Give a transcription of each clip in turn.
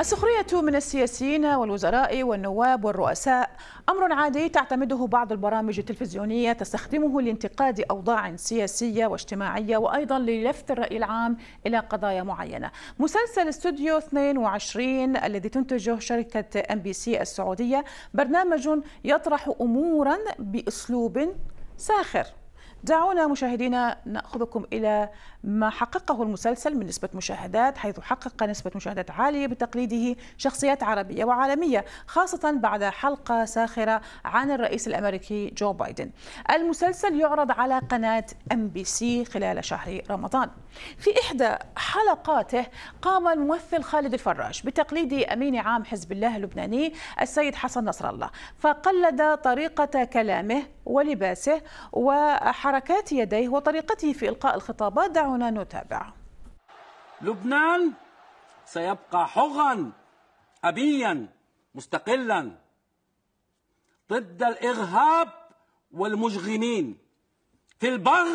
السخرية من السياسيين والوزراء والنواب والرؤساء أمر عادي تعتمده بعض البرامج التلفزيونية تستخدمه لانتقاد أوضاع سياسية واجتماعية وأيضا للفت الرأي العام إلى قضايا معينة مسلسل استوديو 22 الذي تنتجه شركة ام بي سي السعودية برنامج يطرح أمورا بأسلوب ساخر دعونا مشاهدينا ناخذكم الى ما حققه المسلسل من نسبه مشاهدات حيث حقق نسبه مشاهدات عاليه بتقليده شخصيات عربيه وعالميه خاصه بعد حلقه ساخره عن الرئيس الامريكي جو بايدن. المسلسل يعرض على قناه ام بي سي خلال شهر رمضان. في احدى حلقاته قام الممثل خالد الفراج بتقليد امين عام حزب الله اللبناني السيد حسن نصر الله فقلد طريقه كلامه ولباسه وحق حركات يديه وطريقته في إلقاء الخطابات دعونا نتابع لبنان سيبقى حرا أبيا مستقلا ضد الإرهاب والمجرمين في البر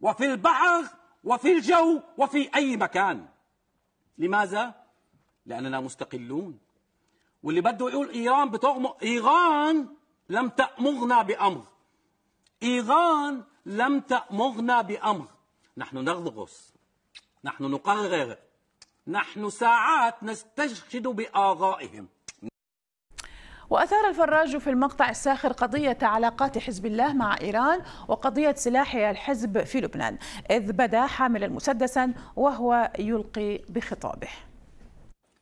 وفي البحر وفي الجو وفي أي مكان لماذا؟ لأننا مستقلون واللي بده يقول إيران بتغمق إيران لم تأمرنا بأمر إيران لم تأمرنا بأمر نحن نغلغص نحن نقرر نحن ساعات نستشهد بآرائهم وأثار الفراج في المقطع الساخر قضية علاقات حزب الله مع إيران وقضية سلاح الحزب في لبنان إذ بدا حاملا مسدسا وهو يلقي بخطابه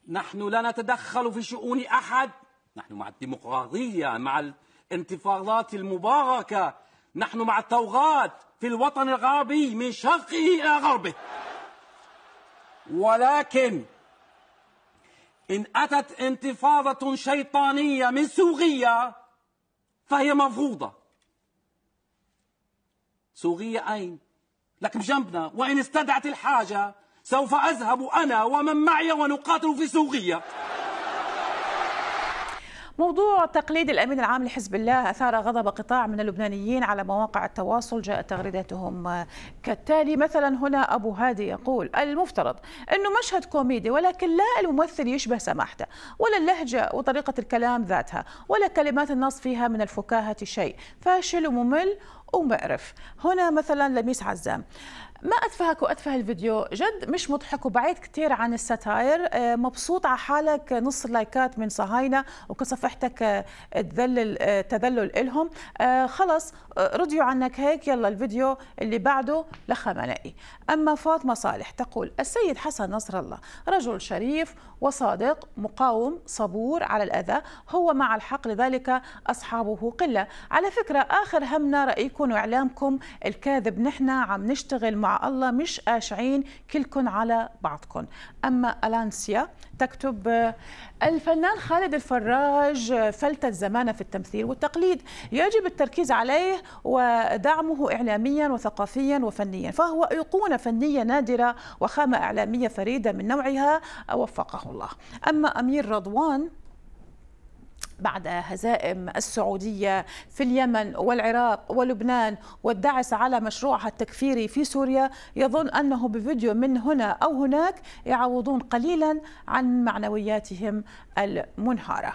نحن لا نتدخل في شؤون أحد نحن مع الديمقراطية مع الانتفاضات المباركة نحن مع الطوغاة في الوطن الغربي من شرقه إلى غربه ولكن إن أتت انتفاضة شيطانية من سوغية فهي مفروضه سوغية أين؟ لك بجنبنا وإن استدعت الحاجة سوف أذهب أنا ومن معي ونقاتل في سوغية موضوع تقليد الامين العام لحزب الله اثار غضب قطاع من اللبنانيين على مواقع التواصل جاءت تغريداتهم كالتالي مثلا هنا ابو هادي يقول المفترض انه مشهد كوميدي ولكن لا الممثل يشبه سماحته ولا اللهجه وطريقه الكلام ذاتها ولا كلمات النص فيها من الفكاهه شيء فاشل وممل ومقرف هنا مثلا لميس عزام ما أتفهك وأتفه الفيديو جد مش مضحك وبعيد كثير عن الستاير آه، مبسوط على حالك نص لايكات من صهاينة وكصفحتك آه، تذلل آه، تذلل إلهم خلص رضيوا عنك هيك يلا الفيديو اللي بعده لخمنائي أما فاطمة صالح تقول السيد حسن نصر الله رجل شريف وصادق مقاوم صبور على الأذى هو مع الحق لذلك أصحابه قلة على فكرة آخر همنا رأيكم يكون إعلامكم الكاذب نحن عم نشتغل مع الله مش قاشعين كلكم على بعضكم أما ألانسيا تكتب الفنان خالد الفراج فلتت زمانه في التمثيل والتقليد يجب التركيز عليه ودعمه إعلاميا وثقافيا وفنيا فهو أيقونة فنية نادرة وخامة إعلامية فريدة من نوعها وفقه الله أما أمير رضوان بعد هزائم السعودية في اليمن والعراق ولبنان والدعس على مشروعها التكفيري في سوريا يظن أنه بفيديو من هنا أو هناك يعوضون قليلا عن معنوياتهم المنهارة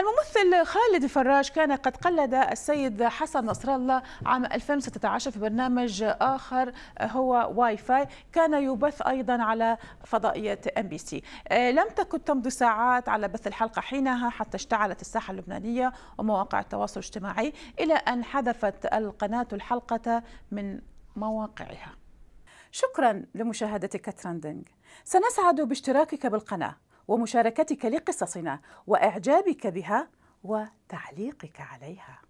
الممثل خالد فراج كان قد قلد السيد حسن نصر الله عام 2016 في برنامج آخر هو واي فاي كان يبث أيضا على فضائية ام بي سي لم تكن تمضي ساعات على بث الحلقة حينها حتى اشتعلت الساحة اللبنانية ومواقع التواصل الاجتماعي إلى أن حذفت القناة الحلقة من مواقعها شكرا لمشاهدتك ترندنج سنسعد باشتراكك بالقناة ومشاركتك لقصصنا وإعجابك بها وتعليقك عليها